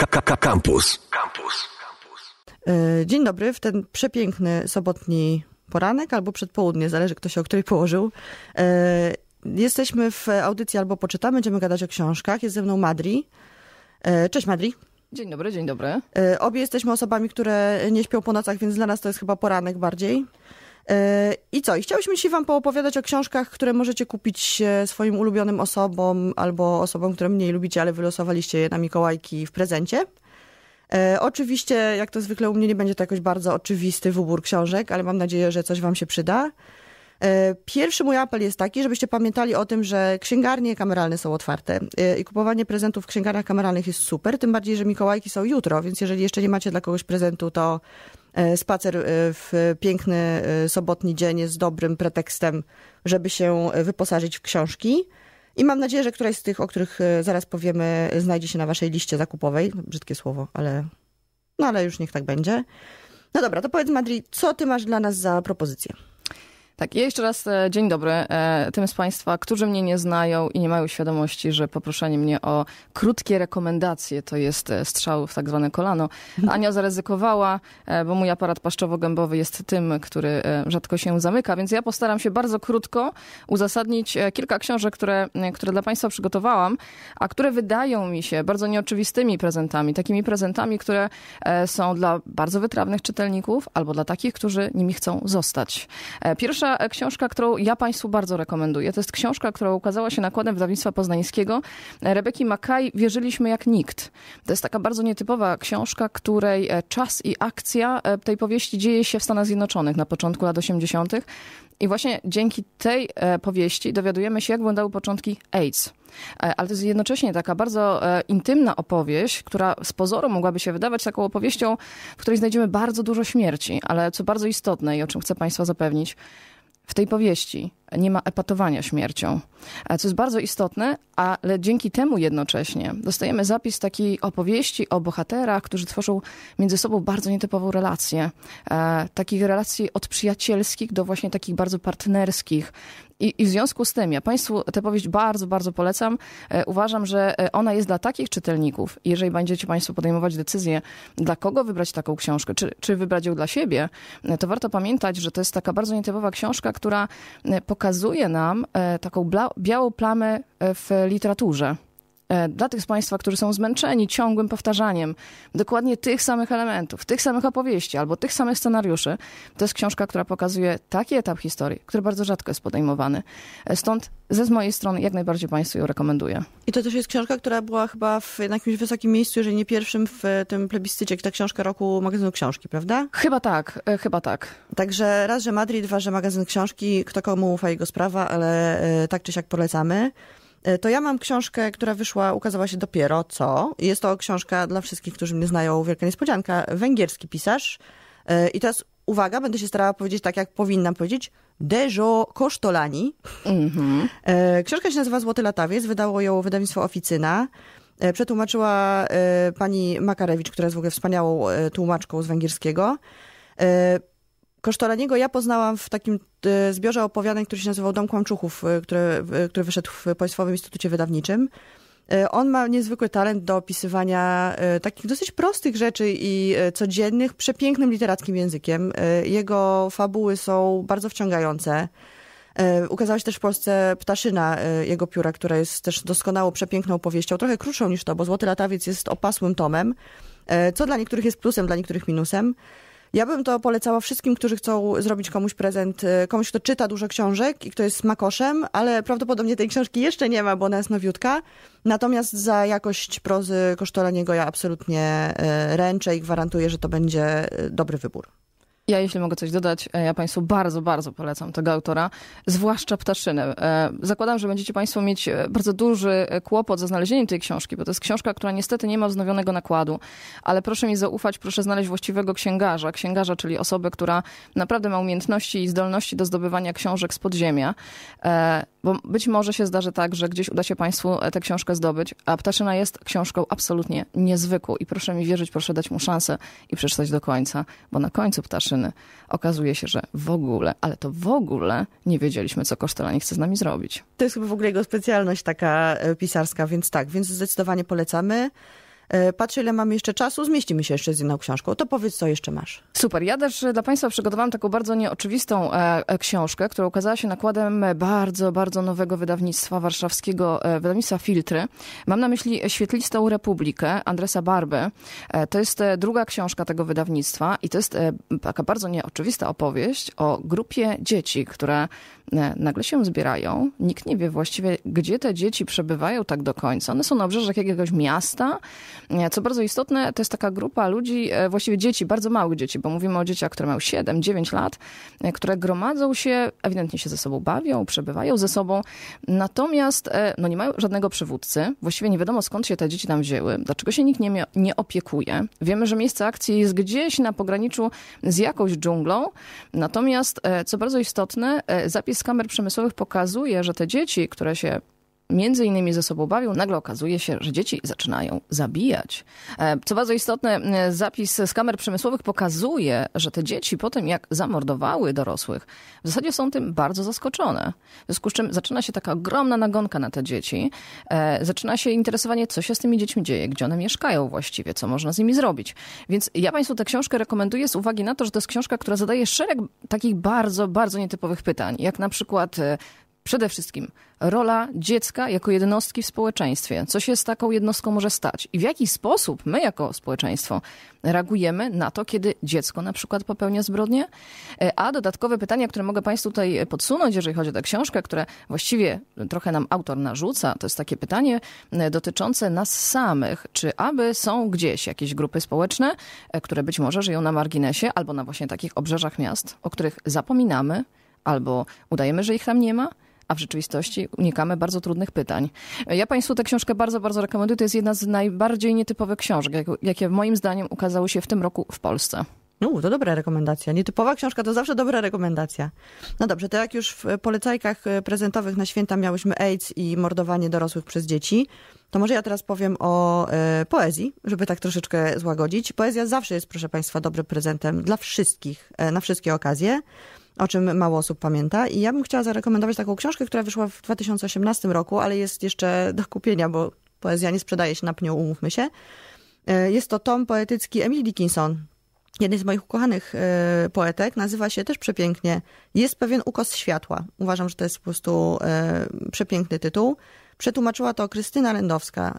KKK Campus. E, dzień dobry, w ten przepiękny sobotni poranek albo przedpołudnie, zależy kto się o której położył. E, jesteśmy w audycji albo poczytamy, będziemy gadać o książkach. Jest ze mną Madri. E, cześć Madri. Dzień dobry, dzień dobry. Obie jesteśmy osobami, które nie śpią po nocach, więc dla nas to jest chyba poranek bardziej. E, I co? I chciałyśmy wam poopowiadać o książkach, które możecie kupić e, swoim ulubionym osobom albo osobom, które mniej lubicie, ale wylosowaliście je na Mikołajki w prezencie. E, oczywiście, jak to zwykle u mnie, nie będzie to jakoś bardzo oczywisty wybór książek, ale mam nadzieję, że coś wam się przyda. Pierwszy mój apel jest taki, żebyście pamiętali o tym, że księgarnie kameralne są otwarte i kupowanie prezentów w księgarniach kameralnych jest super, tym bardziej, że Mikołajki są jutro, więc jeżeli jeszcze nie macie dla kogoś prezentu, to E, spacer e, w piękny e, sobotni dzień jest dobrym pretekstem, żeby się wyposażyć w książki. I mam nadzieję, że któraś z tych, o których zaraz powiemy, znajdzie się na waszej liście zakupowej. Brzydkie słowo, ale no ale już niech tak będzie. No dobra, to powiedz Madri, co ty masz dla nas za propozycję? Tak, ja jeszcze raz e, dzień dobry e, tym z Państwa, którzy mnie nie znają i nie mają świadomości, że poproszenie mnie o krótkie rekomendacje to jest e, strzał w tak zwane kolano. Ania zaryzykowała, bo mój aparat paszczowo-gębowy jest tym, który rzadko się zamyka, więc ja postaram się bardzo krótko uzasadnić kilka książek, które, które dla Państwa przygotowałam, a które wydają mi się bardzo nieoczywistymi prezentami, takimi prezentami, które są dla bardzo wytrawnych czytelników albo dla takich, którzy nimi chcą zostać. Pierwsza książka, którą ja Państwu bardzo rekomenduję. To jest książka, która ukazała się nakładem wydawnictwa poznańskiego Rebeki Makaj Wierzyliśmy jak nikt. To jest taka bardzo nietypowa książka, której e, czas i akcja e, tej powieści dzieje się w Stanach Zjednoczonych na początku lat 80. I właśnie dzięki tej e, powieści dowiadujemy się, jak wyglądały początki AIDS. Ale to jest jednocześnie taka bardzo intymna opowieść, która z pozoru mogłaby się wydawać taką opowieścią, w której znajdziemy bardzo dużo śmierci, ale co bardzo istotne i o czym chcę Państwa zapewnić, w tej powieści nie ma epatowania śmiercią, e, co jest bardzo istotne, ale dzięki temu jednocześnie dostajemy zapis takiej opowieści o bohaterach, którzy tworzą między sobą bardzo nietypową relację. E, takich relacji od przyjacielskich do właśnie takich bardzo partnerskich. I, I, w związku z tym ja Państwu tę powieść bardzo, bardzo polecam. E, uważam, że ona jest dla takich czytelników. Jeżeli będziecie Państwo podejmować decyzję, dla kogo wybrać taką książkę, czy, czy wybrać ją dla siebie, to warto pamiętać, że to jest taka bardzo nietypowa książka, która pokazuje, pokazuje nam e, taką białą plamę e, w literaturze. E, dla tych z Państwa, którzy są zmęczeni ciągłym powtarzaniem dokładnie tych samych elementów, tych samych opowieści albo tych samych scenariuszy, to jest książka, która pokazuje taki etap historii, który bardzo rzadko jest podejmowany. E, stąd ze z mojej strony jak najbardziej Państwu ją rekomenduję. I to też jest książka, która była chyba w, jakimś wysokim miejscu, jeżeli nie pierwszym w e, tym plebiscycie, ta książka roku magazynu książki, prawda? Chyba tak, chyba tak. Także raz, że Madrid, dwa, że magazyn książki, kto komu ufa jego sprawa, ale tak czy siak polecamy. E, to ja mam książkę, która wyszła, ukazała się dopiero co. Jest to książka dla wszystkich, którzy mnie znają, wielka niespodzianka, węgierski pisarz. E, I teraz uwaga, będę się starała powiedzieć tak, jak powinnam powiedzieć, Dejo Kosztolani. Mm-hmm. Książka się nazywa Złoty Latawiec, wydało ją wydawnictwo Oficyna. Przetłumaczyła pani Makarewicz, która jest w ogóle wspaniałą tłumaczką z węgierskiego. Kosztoraniego ja poznałam w takim e, zbiorze opowiadań, który się nazywał Dom Kłamczuchów, e, który, e, który wyszedł w Państwowym Instytucie Wydawniczym. On ma niezwykły talent do opisywania takich dosyć prostych rzeczy i codziennych, przepięknym literackim językiem. Jego fabuły są bardzo wciągające. Ukazała się też w Polsce Ptaszyna jego pióra, która jest też doskonałą, przepiękną powieścią, trochę krótszą niż to, bo Złoty Latawiec jest opasłym tomem, co dla niektórych jest plusem, dla niektórych minusem. Ja bym to polecała wszystkim, którzy chcą zrobić komuś prezent, y, komuś, kto czyta dużo książek i kto jest makoszem, ale prawdopodobnie tej książki jeszcze nie ma, bo ona jest nowiutka. Natomiast za jakość prozy Kosztolaniego ja absolutnie y, ręczę i gwarantuję, że to będzie y, dobry wybór. Ja, jeśli mogę coś dodać, e, ja Państwu bardzo, bardzo polecam tego autora, zwłaszcza Ptaszynę. E, zakładam, że będziecie Państwo mieć e, bardzo duży kłopot ze znalezieniem tej książki, bo to jest książka, która niestety nie ma wznowionego nakładu, ale proszę mi zaufać, proszę znaleźć właściwego księgarza. Księgarza, czyli osobę, która naprawdę ma umiejętności i zdolności do zdobywania książek z podziemia, bo być może się zdarzy tak, że gdzieś uda się Państwu tę książkę zdobyć, a Ptaszyna jest książką absolutnie niezwykłą i proszę mi wierzyć, proszę dać mu szansę i przeczytać do końca, bo na końcu Ptaszyna dziewczyny. Okazuje się, że w ogóle, ale to w ogóle nie wiedzieliśmy, co Kosztelani chce z nami zrobić. To jest chyba w ogóle jego specjalność taka e, pisarska, więc tak, więc zdecydowanie polecamy. E, Patrzę, ile mam jeszcze czasu, zmieścimy się jeszcze z jedną książką. To powiedz, co jeszcze masz. Super. Ja też e, dla Państwa przygotowałam taką bardzo nieoczywistą e, książkę, która ukazała się nakładem bardzo, bardzo nowego wydawnictwa warszawskiego, wydawnictwa Filtry. Mam na myśli Świetlistą Republikę Andresa Barby. To jest druga książka tego wydawnictwa i to jest taka bardzo nieoczywista opowieść o grupie dzieci, która E, nagle się zbierają, nikt nie wie właściwie, gdzie te dzieci przebywają tak do końca. One są na obrzeżach jakiegoś miasta. E, co bardzo istotne, to jest taka grupa ludzi, e, właściwie dzieci, bardzo małych dzieci, bo mówimy o dzieciach, które mają 7, 9 lat, które gromadzą się, ewidentnie się ze sobą bawią, przebywają ze sobą, natomiast no, nie mają żadnego przywódcy. Właściwie nie wiadomo, skąd się te dzieci tam wzięły, dlaczego się nikt nie, nie opiekuje. Wiemy, że miejsce akcji jest gdzieś na pograniczu z jakąś dżunglą, natomiast co bardzo istotne, zapis z kamer przemysłowych pokazuje, że te dzieci, które się między innymi ze sobą bawią, nagle okazuje się, że dzieci zaczynają zabijać. E, co bardzo istotne, e, zapis z kamer przemysłowych pokazuje, że te dzieci po tym, jak zamordowały dorosłych, w zasadzie są tym bardzo zaskoczone. W związku z czym zaczyna się taka ogromna nagonka na te dzieci. E, zaczyna się interesowanie, co się z tymi dziećmi dzieje, gdzie one mieszkają właściwie, co można z nimi zrobić. Więc ja Państwu tę książkę rekomenduję z uwagi na to, że to jest książka, która zadaje szereg takich bardzo, bardzo nietypowych pytań, jak na przykład Przede wszystkim rola dziecka jako jednostki w społeczeństwie. Co się z taką jednostką może stać? I w jaki sposób my jako społeczeństwo reagujemy na to, kiedy dziecko na przykład popełnia zbrodnie. E, a dodatkowe pytania, które mogę Państwu tutaj podsunąć, jeżeli chodzi o tę książkę, które właściwie trochę nam autor narzuca, to jest takie pytanie e, dotyczące nas samych. Czy aby są gdzieś jakieś grupy społeczne, e, które być może żyją na marginesie albo na właśnie takich obrzeżach miast, o których zapominamy albo udajemy, że ich tam nie ma? a w rzeczywistości unikamy bardzo trudnych pytań. Ja Państwu tę książkę bardzo, bardzo rekomenduję. To jest jedna z najbardziej nietypowych książek, jakie moim zdaniem ukazały się w tym roku w Polsce. No, to dobra rekomendacja. Nietypowa książka to zawsze dobra rekomendacja. No dobrze, to jak już w polecajkach e, prezentowych na święta miałyśmy AIDS i mordowanie dorosłych przez dzieci, to może ja teraz powiem o e, poezji, żeby tak troszeczkę złagodzić. Poezja zawsze jest, proszę Państwa, dobrym prezentem dla wszystkich, e, na wszystkie okazje o czym mało osób pamięta. I ja bym chciała zarekomendować taką książkę, która wyszła w 2018 roku, ale jest jeszcze do kupienia, bo poezja nie sprzedaje się na pniu, umówmy się. E, jest to tom poetycki Emily Dickinson, jednej z moich ukochanych e, poetek. Nazywa się też przepięknie Jest pewien ukos światła. Uważam, że to jest po prostu e, przepiękny tytuł. Przetłumaczyła to Krystyna Lendowska.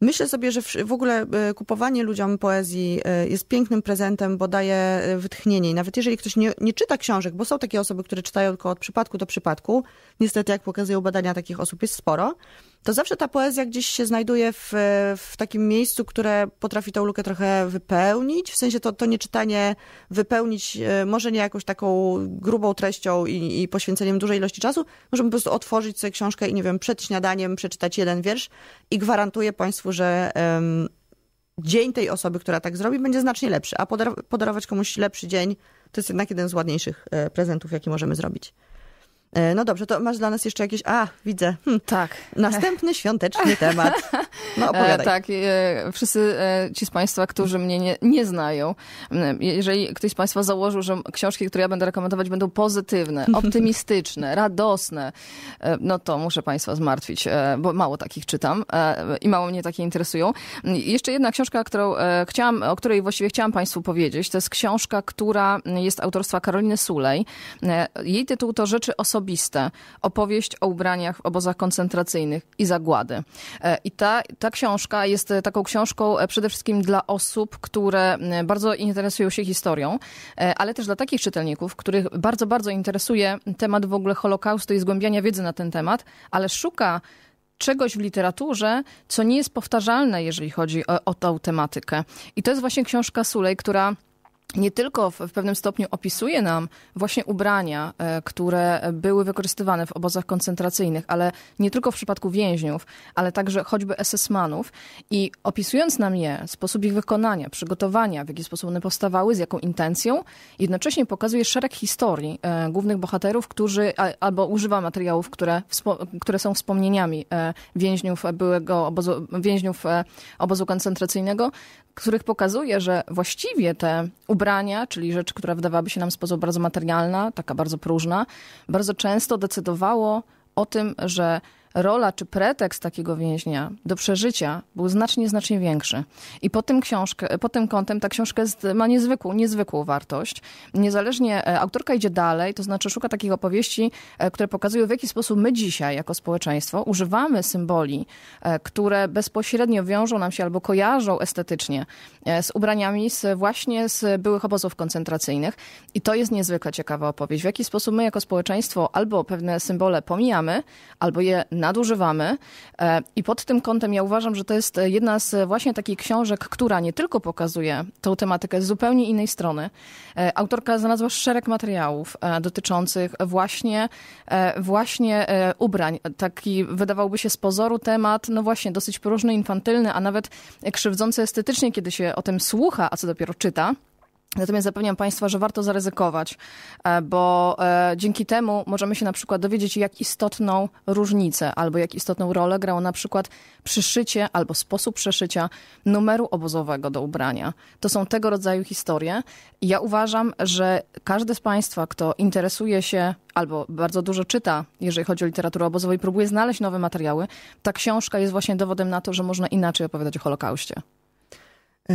Myślę sobie, że w ogóle e, kupowanie ludziom poezji e, jest pięknym prezentem, bo daje e, wytchnienie. I nawet jeżeli ktoś nie, nie, czyta książek, bo są takie osoby, które czytają tylko od przypadku do przypadku, niestety, jak pokazują badania, takich osób jest sporo, to zawsze ta poezja gdzieś się znajduje w, w takim miejscu, które potrafi tą lukę trochę wypełnić. W sensie to, to nieczytanie wypełnić e, może nie jakąś taką grubą treścią i, i poświęceniem dużej ilości czasu. Możemy po prostu otworzyć sobie książkę i nie wiem, przed śniadaniem przeczytać jeden wiersz i gwarantuję Państwu, że um, dzień tej osoby, która tak zrobi, będzie znacznie lepszy. A podar podarować komuś lepszy dzień to jest jednak jeden z ładniejszych e, prezentów, jaki możemy zrobić. E, no dobrze, to masz dla nas jeszcze jakieś. A, widzę. Hm. Tak. Następny świąteczny temat. No e, opowiadaj. tak, e, wszyscy ci z Państwa, którzy mnie nie, nie znają, jeżeli ktoś z Państwa założył, że książki, które ja będę rekomendować, będą pozytywne, optymistyczne, radosne, no to muszę Państwa zmartwić, bo mało takich czytam i mało mnie takie interesują. Jeszcze jedna książka, którą chciałam, o której właściwie chciałam Państwu powiedzieć, to jest książka, która jest autorstwa Karoliny Sulej. Jej tytuł to Rzeczy osobiste osobiste, opowieść o ubraniach w obozach koncentracyjnych i zagłady. E, I ta, ta książka jest e, taką książką e, przede wszystkim dla osób, które bardzo interesują się historią, ale też dla takich czytelników, których bardzo, bardzo interesuje temat w ogóle Holokaustu i zgłębiania wiedzy na ten temat, ale szuka czegoś w literaturze, co nie jest powtarzalne, jeżeli chodzi o, o tę tematykę. I to jest właśnie książka Sulej, która nie tylko w, pewnym stopniu opisuje nam właśnie ubrania, e, które były wykorzystywane w obozach koncentracyjnych, ale nie tylko w przypadku więźniów, ale także choćby SS-manów i opisując nam je, sposób ich wykonania, przygotowania, w jaki sposób one powstawały, z jaką intencją, jednocześnie pokazuje szereg historii e, głównych bohaterów, którzy albo używa materiałów, które, które są wspomnieniami e, więźniów byłego obozu, więźniów obozu koncentracyjnego których pokazuje, że właściwie te ubrania, czyli rzecz, która wydawałaby się nam z pozoru bardzo materialna, taka bardzo próżna, bardzo często decydowało o tym, że rola czy pretekst takiego więźnia do przeżycia był znacznie, znacznie większy. I pod tym, książkę, pod tym kątem ta książka jest, ma niezwykłą, niezwykłą wartość. Niezależnie e, autorka idzie dalej, to znaczy szuka takich opowieści, e, które pokazują w jaki sposób my dzisiaj jako społeczeństwo używamy symboli, e, które bezpośrednio wiążą nam się albo kojarzą estetycznie z ubraniami z, właśnie z byłych obozów koncentracyjnych. I to jest niezwykle ciekawa opowieść. W jaki sposób my jako społeczeństwo albo pewne symbole pomijamy, albo je na nadużywamy. E, I pod tym kątem ja uważam, że to jest jedna z właśnie takich książek, która nie tylko pokazuje tę tematykę z zupełnie innej strony. E, autorka znalazła szereg materiałów e, dotyczących właśnie, właśnie ubrań. Taki wydawałby się z pozoru temat, no właśnie dosyć próżny, infantylny, a nawet krzywdzący estetycznie, kiedy się o tym słucha, a co dopiero czyta. Natomiast zapewniam Państwa, że warto zaryzykować, e, bo e, dzięki temu możemy się na przykład dowiedzieć, jak istotną różnicę albo jak istotną rolę grało na przykład przyszycie albo sposób przeszycia numeru obozowego do ubrania. To są tego rodzaju historie. Ja uważam, że każdy z Państwa, kto interesuje się albo bardzo dużo czyta, jeżeli chodzi o literaturę obozową i próbuje znaleźć nowe materiały, ta książka jest właśnie dowodem na to, że można inaczej opowiadać o Holokauście. E,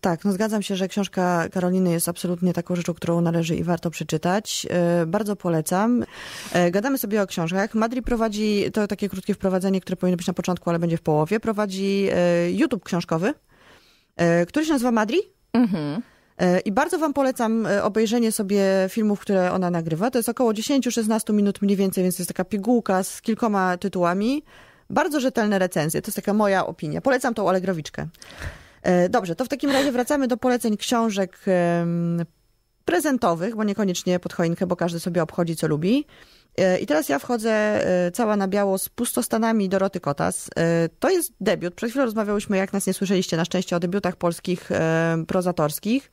tak, no zgadzam się, że książka Karoliny jest absolutnie taką rzeczą, którą należy i warto przeczytać. E, bardzo polecam. E, gadamy sobie o książkach. Madri prowadzi, to takie krótkie wprowadzenie, które powinno być na początku, ale będzie w połowie, prowadzi YouTube książkowy, który się nazywa Madri. Mhm. I bardzo Wam polecam obejrzenie sobie filmów, które ona nagrywa. To jest około 10-16 minut mniej więcej, więc to jest taka pigułka z kilkoma tytułami. Bardzo rzetelne recenzje. To jest taka moja opinia. Polecam tą Allegrowiczkę. E, dobrze, to w takim razie wracamy do poleceń książek prezentowych, bo niekoniecznie pod choinkę, bo każdy sobie obchodzi co lubi. E, I teraz ja wchodzę e, cała na biało z pustostanami Doroty Kotas. To jest debiut. Przed chwilą rozmawiałyśmy, jak nas nie słyszeliście, na szczęście o debiutach polskich prozatorskich.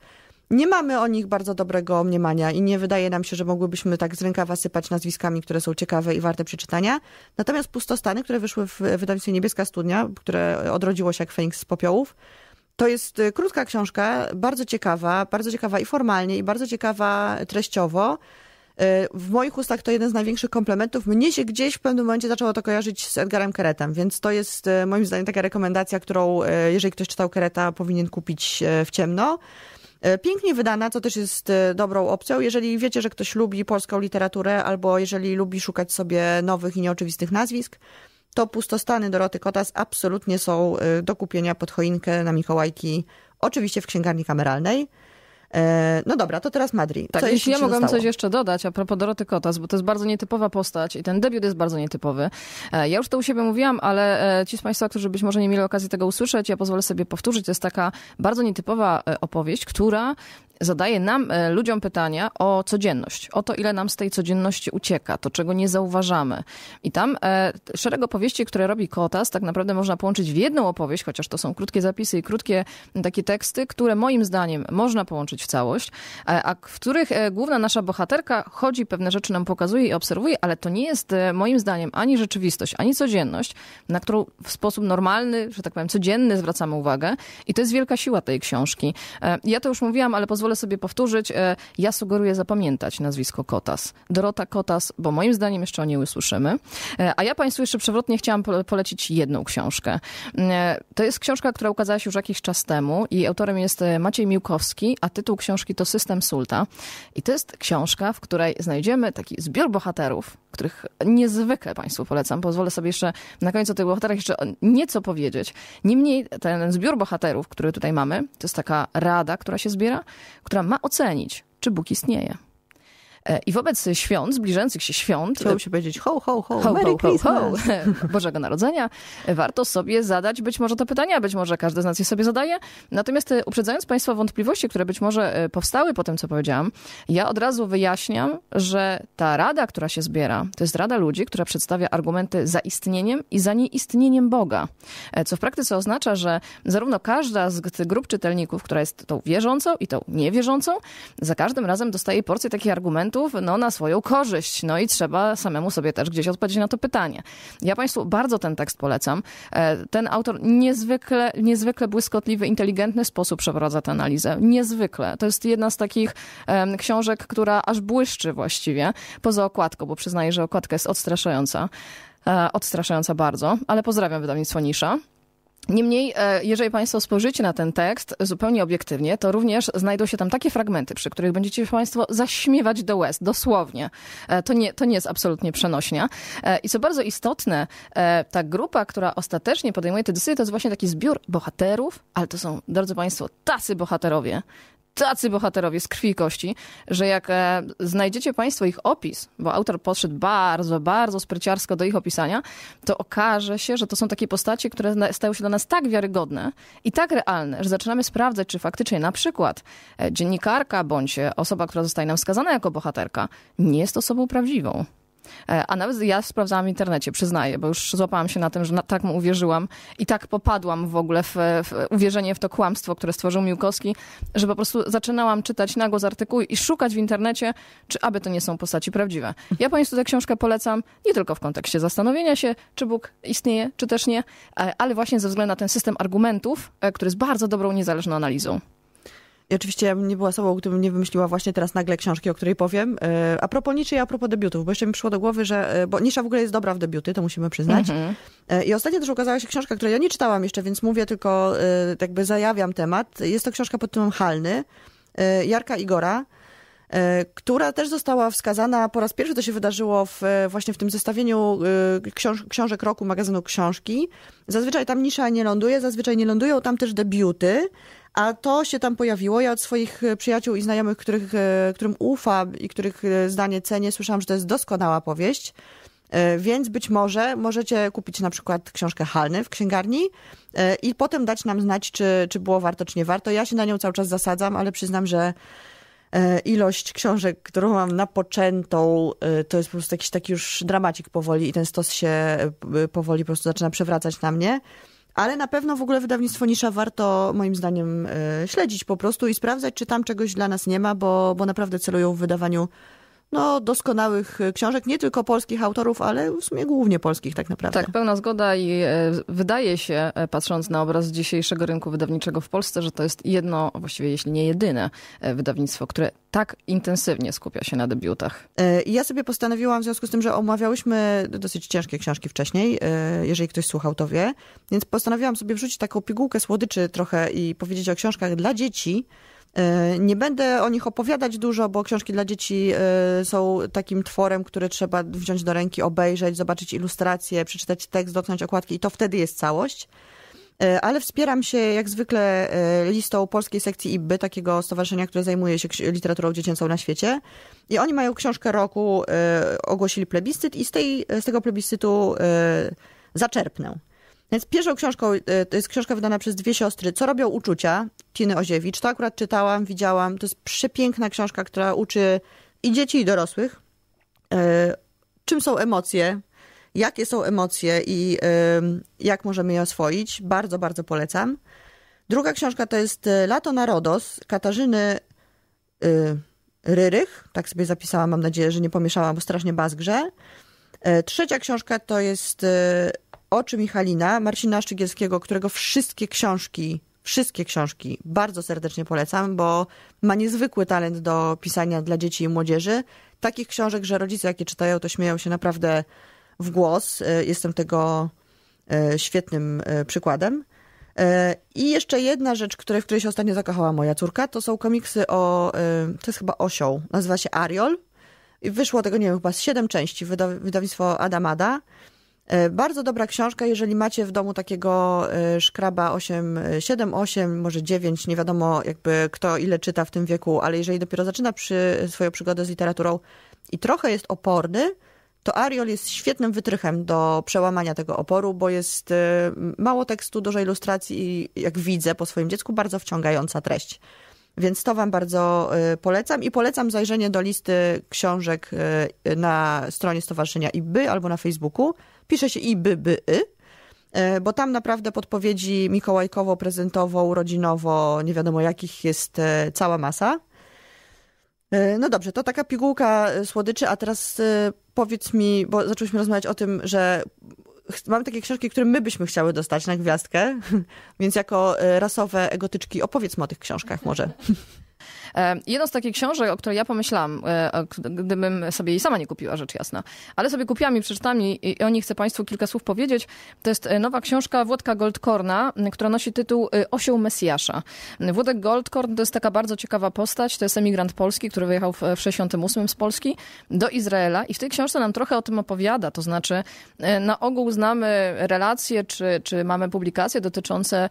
Nie mamy o nich bardzo dobrego mniemania i nie wydaje nam się, że mogłybyśmy tak z rękawa sypać nazwiskami, które są ciekawe i warte przeczytania. Natomiast pustostany, które wyszły w wydawnictwie Niebieska Studnia, które odrodziło się jak Feniks z popiołów, to jest y, krótka książka, bardzo ciekawa, bardzo ciekawa i formalnie, i bardzo ciekawa treściowo. Y, w moich ustach to jeden z największych komplementów. Mnie się gdzieś w pewnym momencie zaczęło to kojarzyć z Edgarem Keretem, więc to jest y, moim zdaniem taka rekomendacja, którą jeżeli ktoś czytał Kereta, powinien kupić w ciemno. Pięknie wydana, co też jest dobrą opcją. Jeżeli wiecie, że ktoś lubi polską literaturę, albo jeżeli lubi szukać sobie nowych i nieoczywistych nazwisk, to pustostany Doroty Kotas absolutnie są y, do kupienia pod choinkę na Mikołajki, oczywiście w księgarni kameralnej. E, no dobra, to teraz Madri. Tak, jeśli ja mogłam coś jeszcze dodać a propos Doroty Kotas, bo to jest bardzo nietypowa postać i ten debiut jest bardzo nietypowy. E, ja już to u siebie mówiłam, ale e, ci z Państwa, którzy być może nie mieli okazji tego usłyszeć, ja pozwolę sobie powtórzyć. To jest taka bardzo nietypowa opowieść, która zadaje nam, e, ludziom pytania o codzienność, o to, ile nam z tej codzienności ucieka, to czego nie zauważamy. I tam e, szereg opowieści, które robi Kotas, tak naprawdę można połączyć w jedną opowieść, chociaż to są krótkie zapisy i krótkie takie teksty, które moim zdaniem można połączyć w całość, e, a w których główna nasza bohaterka chodzi, pewne rzeczy nam pokazuje i obserwuje, ale to nie jest moim zdaniem ani rzeczywistość, ani codzienność, na którą w sposób normalny, że tak powiem, codzienny zwracamy uwagę. I to jest wielka siła tej książki. Ja to już mówiłam, ale pozwolę pozwolę sobie powtórzyć, e, ja sugeruję zapamiętać nazwisko Kotas. Dorota Kotas, bo moim zdaniem jeszcze o niej usłyszymy. E, a ja Państwu jeszcze przewrotnie chciałam polecić jedną książkę. E, to jest książka, która ukazała się już jakiś czas temu i autorem jest Maciej Miłkowski, a tytuł książki to System Sulta. I to jest książka, w której znajdziemy taki zbiór bohaterów, których niezwykle Państwu polecam. Pozwolę sobie jeszcze na końcu tych bohaterach jeszcze nieco powiedzieć. Niemniej ten zbiór bohaterów, który tutaj mamy, to jest taka rada, która się zbiera, która ma ocenić, czy Bóg istnieje. E, I wobec świąt, zbliżających się świąt... chciałbym się powiedzieć ho, ho, ho, ho Merry ho, Christmas. Ho, ho, Bożego Narodzenia. E, warto sobie zadać być może te pytania, być może każdy z nas je sobie zadaje. Natomiast e, uprzedzając Państwa wątpliwości, które być może powstały po tym, co powiedziałam, ja od razu wyjaśniam, że ta rada, która się zbiera, to jest rada ludzi, która przedstawia argumenty za istnieniem i za nieistnieniem Boga. Co w praktyce oznacza, że zarówno każda z grup czytelników, która jest tą wierzącą i tą niewierzącą, za każdym razem dostaje porcję takich argumentów, no, na swoją korzyść. No i trzeba samemu sobie też gdzieś odpowiedzieć na to pytanie. Ja Państwu bardzo ten tekst polecam. E, ten autor niezwykle, niezwykle błyskotliwy, inteligentny sposób przeprowadza tę analizę. Niezwykle. To jest jedna z takich um, książek, która aż błyszczy właściwie, poza okładką, bo przyznaję, że okładka jest odstraszająca. E, odstraszająca bardzo, ale pozdrawiam wydawnictwo Nisza. Niemniej, e, jeżeli Państwo spojrzycie na ten tekst zupełnie obiektywnie, to również znajdą się tam takie fragmenty, przy których będziecie się Państwo zaśmiewać do łez, dosłownie. E, to nie, to nie jest absolutnie przenośnia. E, I co bardzo istotne, ta grupa, która ostatecznie podejmuje te decyzje, to jest właśnie taki zbiór bohaterów, ale to są, drodzy Państwo, tacy bohaterowie, tacy bohaterowie z krwi i kości, że jak e, znajdziecie Państwo ich opis, bo autor podszedł bardzo, bardzo spryciarsko do ich opisania, to okaże się, że to są takie postacie, które stają się dla nas tak wiarygodne i tak realne, że zaczynamy sprawdzać, czy faktycznie na przykład e, dziennikarka bądź osoba, która zostaje nam wskazana jako bohaterka, nie jest osobą prawdziwą. E, a nawet ja sprawdzałam w internecie, przyznaję, bo już złapałam się na tym, że na, tak mu uwierzyłam i tak popadłam w ogóle w, w uwierzenie w to kłamstwo, które stworzył Miłkowski, że po prostu zaczynałam czytać nagło z artykułu i szukać w internecie, czy aby to nie są postaci prawdziwe. Ja Państwu tę książkę polecam nie tylko w kontekście zastanowienia się, czy Bóg istnieje, czy też nie, e, ale właśnie ze względu na ten system argumentów, e, który jest bardzo dobrą, niezależną analizą. I oczywiście ja bym nie była sobą, gdybym nie wymyśliła właśnie teraz nagle książki, o której powiem. E, a propos niczej, a propos debiutów, bo jeszcze mi przyszło do głowy, że... E, bo Nisza w ogóle jest dobra w debiuty, to musimy przyznać. Mm -hmm. I ostatnio też ukazała się książka, której ja nie czytałam jeszcze, więc mówię tylko, jakby zajawiam temat. Jest to książka pod tytułem Halny, Jarka Igora która też została wskazana po raz pierwszy, to się wydarzyło w, właśnie w tym zestawieniu książ książek roku magazynu Książki. Zazwyczaj tam nisza nie ląduje, zazwyczaj nie lądują tam też debiuty, a to się tam pojawiło. Ja od swoich e, przyjaciół i znajomych, których, e, którym ufa i których e, zdanie cenię, słyszałam, że to jest doskonała powieść. Więc być może możecie kupić na przykład książkę Halny w księgarni i potem dać nam znać, czy, czy było warto, czy nie warto. Ja się na nią cały czas zasadzam, ale przyznam, że ilość książek, którą mam napoczętą, to jest po prostu jakiś taki już dramacik powoli i ten stos się powoli po prostu zaczyna przewracać na mnie ale na pewno w ogóle wydawnictwo Nisza warto moim zdaniem e, śledzić po prostu i sprawdzać, czy tam czegoś dla nas nie ma, bo, bo naprawdę celują w wydawaniu no, doskonałych e, książek, nie tylko polskich autorów, ale w sumie głównie polskich tak naprawdę. Tak, pełna zgoda i e, wydaje się, e, patrząc na obraz dzisiejszego rynku wydawniczego w Polsce, że to jest jedno, właściwie jeśli nie jedyne wydawnictwo, które tak intensywnie skupia się na debiutach. Ja sobie postanowiłam w związku z tym, że omawiałyśmy dosyć ciężkie książki wcześniej, jeżeli ktoś słuchał, to wie, więc postanowiłam sobie wrzucić taką pigułkę słodyczy trochę i powiedzieć o książkach dla dzieci, E, nie będę o nich opowiadać dużo, bo książki dla dzieci e, są takim tworem, które trzeba wziąć do ręki, obejrzeć, zobaczyć ilustrację, przeczytać tekst, dotknąć okładki i to wtedy jest całość. E, ale wspieram się jak zwykle listą polskiej sekcji IBBY, takiego stowarzyszenia, które zajmuje się literaturą dziecięcą na świecie. I oni mają książkę roku, ogłosili plebiscyt i z, tej, z tego plebiscytu zaczerpnę. Więc pierwszą książką, e, to jest książka wydana przez dwie siostry, Co robią uczucia, Tiny Oziewicz. To akurat czytałam, widziałam. To jest przepiękna książka, która uczy i dzieci, i dorosłych, e, czym są emocje, jakie są emocje i e, jak możemy je oswoić. Bardzo, bardzo polecam. Druga książka to jest Lato na Rodos Katarzyny Ryrych. Tak sobie zapisałam, mam nadzieję, że nie pomieszałam, bo strasznie bazgrze. Trzecia książka to jest Oczy Michalina, Marcina Szczygielskiego, którego wszystkie książki, wszystkie książki bardzo serdecznie polecam, bo ma niezwykły talent do pisania dla dzieci i młodzieży. Takich książek, że rodzice, jakie czytają, to śmieją się naprawdę w głos. E, jestem tego e, świetnym e, przykładem. I jeszcze jedna rzecz, której, w której się ostatnio zakochała moja córka, to są komiksy o, to jest chyba osioł, nazywa się Ariol. I wyszło tego, nie wiem, chyba z siedem części, wydawnictwo Adamada. Ada. E, bardzo dobra książka, jeżeli macie w domu takiego e, szkraba 8, 7, 8, może 9, nie wiadomo jakby kto ile czyta w tym wieku, ale jeżeli dopiero zaczyna przy, swoją przygodę z literaturą i trochę jest oporny, to Ariol jest świetnym wytrychem do przełamania tego oporu, bo jest e, mało tekstu, dużo ilustracji i jak widzę po swoim dziecku, bardzo wciągająca treść. Więc to Wam bardzo polecam i polecam zajrzenie do listy książek na stronie Stowarzyszenia IBY albo na Facebooku. Pisze się i by, by, y, e, bo tam naprawdę podpowiedzi mikołajkowo, prezentowo, urodzinowo, nie wiadomo jakich jest e, cała masa. E, no dobrze, to taka pigułka słodyczy, a teraz powiedz mi, bo zaczęliśmy rozmawiać o tym, że mamy takie książki, które my byśmy chciały dostać na gwiazdkę, więc jako rasowe egotyczki opowiedzmy o tych książkach może. E, jedną z takich książek, o której ja pomyślałam, e, gdybym sobie jej sama nie kupiła, rzecz jasna, ale sobie kupiłam i przeczytałam i o niej chcę Państwu kilka słów powiedzieć, to jest e, nowa książka Włodka Goldkorna, która nosi tytuł Osioł Mesjasza. Włodek Goldkorn to jest taka bardzo ciekawa postać, to jest emigrant polski, który wyjechał w 68 z Polski do Izraela i w tej książce nam trochę o tym opowiada, to znaczy na ogół znamy relacje, czy, czy mamy publikacje dotyczące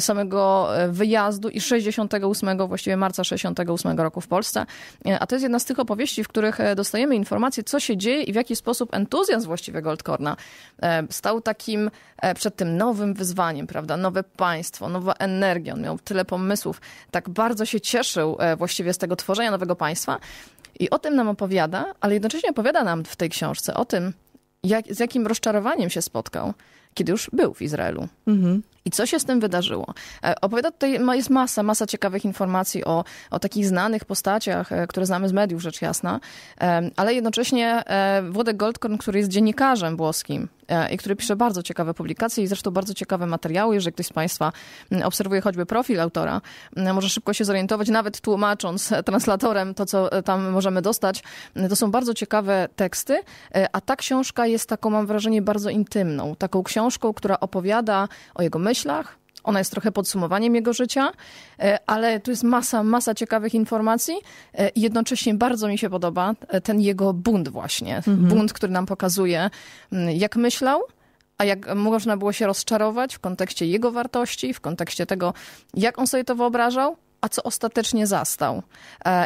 samego wyjazdu i 68, właściwie marca 60 1998 roku w Polsce. E, a to jest jedna z tych opowieści, w których e, dostajemy informację, co się dzieje i w jaki sposób entuzjazm właściwie Goldkorna e, stał takim przed tym nowym wyzwaniem, prawda? Nowe państwo, nowa energia. On miał tyle pomysłów. Tak bardzo się cieszył właściwie z tego tworzenia nowego państwa. I o tym nam opowiada, ale jednocześnie opowiada nam w tej książce o tym, jak, z jakim rozczarowaniem się spotkał, kiedy już był w Izraelu. Mhm. I co się z tym wydarzyło? E, opowiada tutaj, jest masa, masa ciekawych informacji o, o takich znanych postaciach, e, które znamy z mediów, rzecz jasna, e, ale jednocześnie Włodek Goldkorn, który jest dziennikarzem włoskim, i który pisze bardzo ciekawe publikacje i zresztą bardzo ciekawe materiały. Jeżeli ktoś z Państwa obserwuje choćby profil autora, może szybko się zorientować, nawet tłumacząc translatorem to, co tam możemy dostać. To są bardzo ciekawe teksty, a ta książka jest taką, mam wrażenie, bardzo intymną. Taką książką, która opowiada o jego myśli, myślach. Ona jest trochę podsumowaniem jego życia, e, ale tu jest masa, masa ciekawych informacji i e, jednocześnie bardzo mi się podoba e, ten jego bunt właśnie. Mhm. Bunt, który nam pokazuje, mm, jak myślał, a jak można było się rozczarować w kontekście jego wartości, w kontekście tego, jak on sobie to wyobrażał, a co ostatecznie zastał.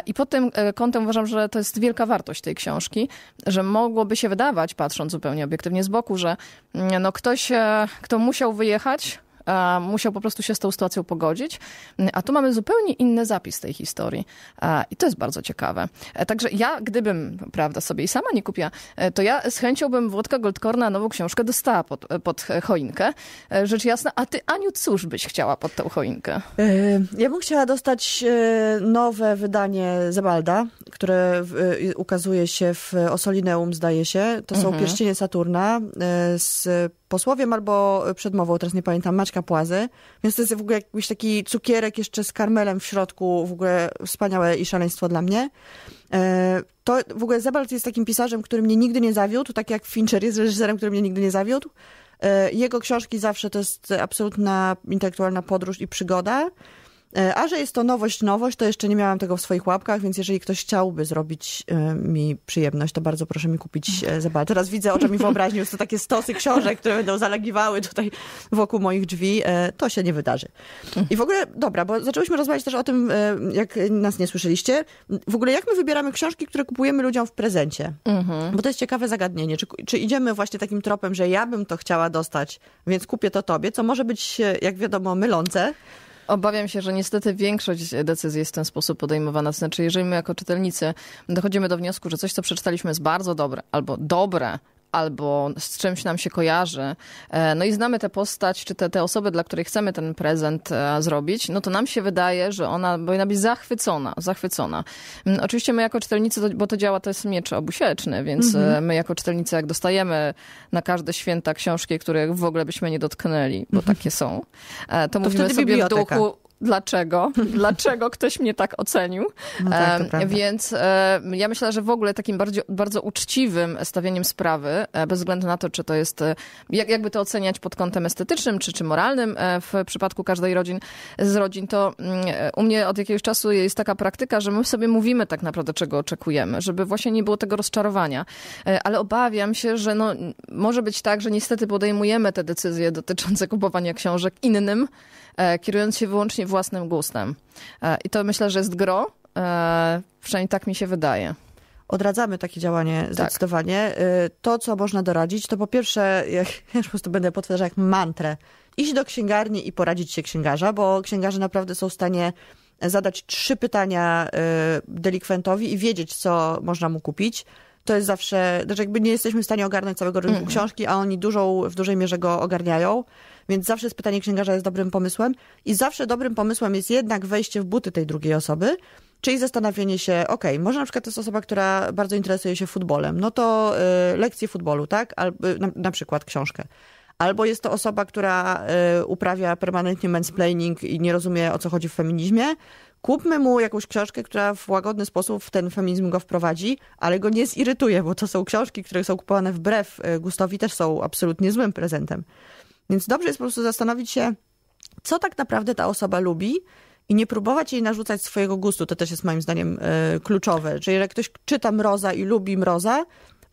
I pod tym kątem uważam, że to jest wielka wartość tej książki, że mogłoby się wydawać, patrząc zupełnie obiektywnie z boku, że mm, no ktoś, kto musiał wyjechać, musiał po prostu się z tą sytuacją pogodzić. A tu mamy zupełnie inny zapis tej historii. I to jest bardzo ciekawe. E, także ja, gdybym, prawda, sobie i sama nie kupiła, e, to ja z chęcią bym Włodka Goldkorna nową książkę dostała pod, e, pod choinkę. Rzecz jasna. A ty, Aniu, cóż byś chciała pod tą choinkę? Ja bym chciała dostać nowe wydanie Zebalda, które ukazuje się w Osolineum, zdaje się. To są mhm. pierścienie Saturna z posłowiem albo e, przedmową, teraz nie pamiętam, Maćka Płazy. Więc to jest w ogóle jakiś taki cukierek jeszcze z karmelem w środku, w ogóle wspaniałe i szaleństwo dla mnie. E, to w ogóle Zebald jest takim pisarzem, który mnie nigdy nie zawiódł, tak jak Fincher jest reżyserem, który mnie nigdy nie zawiódł. E, jego książki zawsze to jest absolutna intelektualna podróż i przygoda. E, a że jest to nowość, nowość, to jeszcze nie miałam tego w swoich łapkach, więc jeżeli ktoś chciałby zrobić e, mi przyjemność, to bardzo proszę mi kupić e, mhm. zabawę. Teraz widzę o czym mi już to takie stosy książek, które będą zalegiwały tutaj wokół moich drzwi. To się nie wydarzy. I w ogóle, dobra, bo zaczęłyśmy rozmawiać też o tym, jak nas nie słyszeliście. W ogóle jak my wybieramy książki, które kupujemy ludziom w prezencie? Mhm. Bo to jest ciekawe zagadnienie. Czy, czy idziemy właśnie takim tropem, że ja bym to chciała dostać, więc kupię to tobie, co może być, jak wiadomo, mylące. Obawiam się, że niestety większość decyzji jest w ten sposób podejmowana. znaczy, jeżeli my jako czytelnicy dochodzimy do wniosku, że coś, co przeczytaliśmy jest bardzo dobre albo dobre, albo z czymś nam się kojarzy, e, no i znamy tę postać, czy te, te osoby, dla której chcemy ten prezent e, zrobić, no to nam się wydaje, że ona powinna być zachwycona, zachwycona. Mm, oczywiście my jako czytelnicy, bo to działa, to jest miecz obusieczny, więc e, mhm. my jako czytelnicy, jak dostajemy na każde święta książki, których w ogóle byśmy nie dotknęli, bo mhm. takie są, to, to mówimy sobie w duchu, dlaczego, dlaczego ktoś mnie tak ocenił. No tak, Więc ja myślę, że w ogóle takim bardzo, bardzo uczciwym stawieniem sprawy, e, bez względu na to, czy to jest, e, jak, jakby to oceniać pod kątem estetycznym, czy, czy moralnym e, w przypadku każdej rodzin, z rodzin, to mm, u mnie od jakiegoś czasu jest taka praktyka, że my sobie mówimy tak naprawdę, czego oczekujemy, żeby właśnie nie było tego rozczarowania. Ale obawiam się, że no, może być tak, że niestety podejmujemy te decyzje dotyczące kupowania książek innym, kierując się wyłącznie własnym gustem. E, I to myślę, że jest gro, e, przynajmniej tak mi się wydaje. Odradzamy takie działanie tak. zdecydowanie. E, to, co można doradzić, to po pierwsze, ja już po prostu będę powtarzać jak mantrę, iść do księgarni i poradzić się księgarza, bo księgarze naprawdę są w stanie zadać trzy pytania delikwentowi i wiedzieć, co można mu kupić to jest zawsze, znaczy jakby nie jesteśmy w stanie ogarnąć całego rynku mm -hmm. książki, a oni dużą, w dużej mierze go ogarniają. Więc zawsze z pytaniem księgarza jest dobrym pomysłem i zawsze dobrym pomysłem jest jednak wejście w buty tej drugiej osoby, Czyli zastanowienie się, ok, może na przykład to jest osoba, która bardzo interesuje się futbolem, no to y, lekcje futbolu, tak? Al, y, na, na, przykład książkę. Albo jest to osoba, która y, uprawia permanentnie mansplaining i nie rozumie, o co chodzi w feminizmie. Kupmy mu jakąś książkę, która w łagodny sposób w ten feminizm go wprowadzi, ale go nie zirytuje, bo to są książki, które są kupowane wbrew y, gustowi, też są absolutnie złym prezentem. Więc dobrze jest po prostu zastanowić się, co tak naprawdę ta osoba lubi, i nie próbować jej narzucać swojego gustu, to też jest moim zdaniem y, kluczowe. Czyli jak ktoś czyta Mroza i lubi Mroza,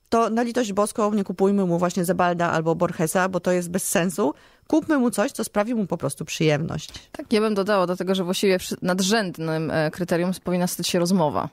to na litość boską nie kupujmy mu właśnie Zebalda albo Borgesa, bo to jest bez sensu. Kupmy mu coś, co sprawi mu po prostu przyjemność. Tak, ja bym dodała do tego, że właściwie nadrzędnym e, kryterium powinna stać się rozmowa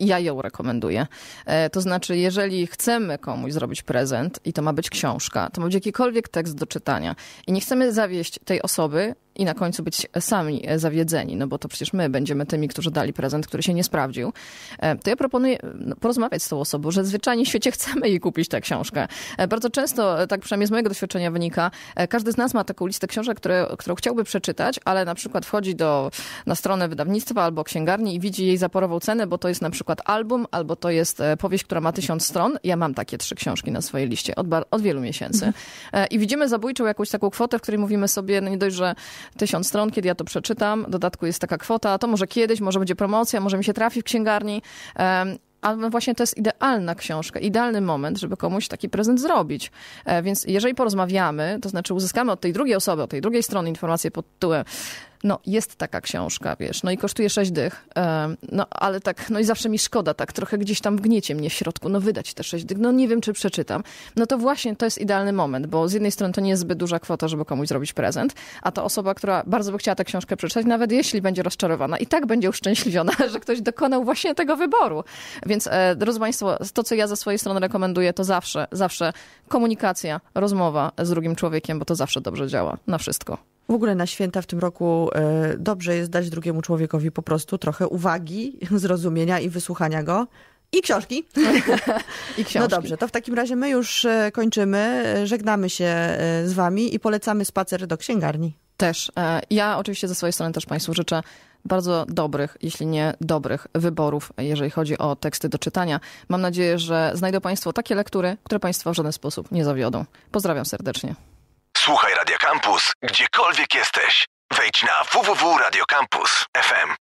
ja ją rekomenduję. E, to znaczy, jeżeli chcemy komuś zrobić prezent i to ma być książka, to ma być jakikolwiek tekst do czytania i nie chcemy zawieść tej osoby, i na końcu być sami e, zawiedzeni, no bo to przecież my będziemy tymi, którzy dali prezent, który się nie sprawdził, e, to ja proponuję no, porozmawiać z tą osobą, że zwyczajnie w świecie chcemy jej kupić tę książkę. E, bardzo często, tak przynajmniej z mojego doświadczenia wynika, każdy z nas ma taką listę książek, które, którą chciałby przeczytać, ale na przykład wchodzi do, na stronę wydawnictwa albo księgarni i widzi jej zaporową cenę, bo to jest na przykład album, albo to jest powieść, która ma tysiąc stron. Ja mam takie trzy książki na swojej liście od, od wielu miesięcy. Mhm. I widzimy zabójczą jakąś taką kwotę, w której mówimy sobie, no nie dość, że tysiąc stron, kiedy ja to przeczytam, w dodatku jest taka kwota, to może kiedyś, może będzie promocja, może mi się trafi w księgarni. A no właśnie to jest idealna książka, idealny moment, żeby komuś taki prezent zrobić. E, więc jeżeli porozmawiamy, to znaczy uzyskamy od tej drugiej osoby, od tej drugiej strony informację pod tytułem no jest taka książka, wiesz, no i kosztuje sześć dych, no ale tak, no i zawsze mi szkoda, tak trochę gdzieś tam gniecie mnie w środku, no wydać te sześć dych, no nie wiem, czy przeczytam. No to właśnie to jest idealny moment, bo z jednej strony to nie jest zbyt duża kwota, żeby komuś zrobić prezent, a ta osoba, która bardzo by chciała tę książkę przeczytać, nawet jeśli będzie rozczarowana, i tak będzie uszczęśliwiona, że ktoś dokonał właśnie tego wyboru. Więc, e, drodzy Państwo, to, co ja ze swojej strony rekomenduję, to zawsze, zawsze komunikacja, rozmowa z drugim człowiekiem, bo to zawsze dobrze działa na wszystko. W ogóle na święta w tym roku e, dobrze jest dać drugiemu człowiekowi po prostu trochę uwagi, zrozumienia i wysłuchania go. I książki. I no książki. No dobrze, to w takim razie my już e, kończymy. E, żegnamy się z wami i polecamy spacer do księgarni. Też. Ja oczywiście ze swojej strony też Państwu życzę bardzo dobrych, jeśli nie dobrych wyborów, jeżeli chodzi o teksty do czytania. Mam nadzieję, że znajdą Państwo takie lektury, które Państwa w żaden sposób nie zawiodą. Pozdrawiam serdecznie. Słuchaj Radio Campus, gdziekolwiek jesteś. Wejdź na www.radiocampus.fm.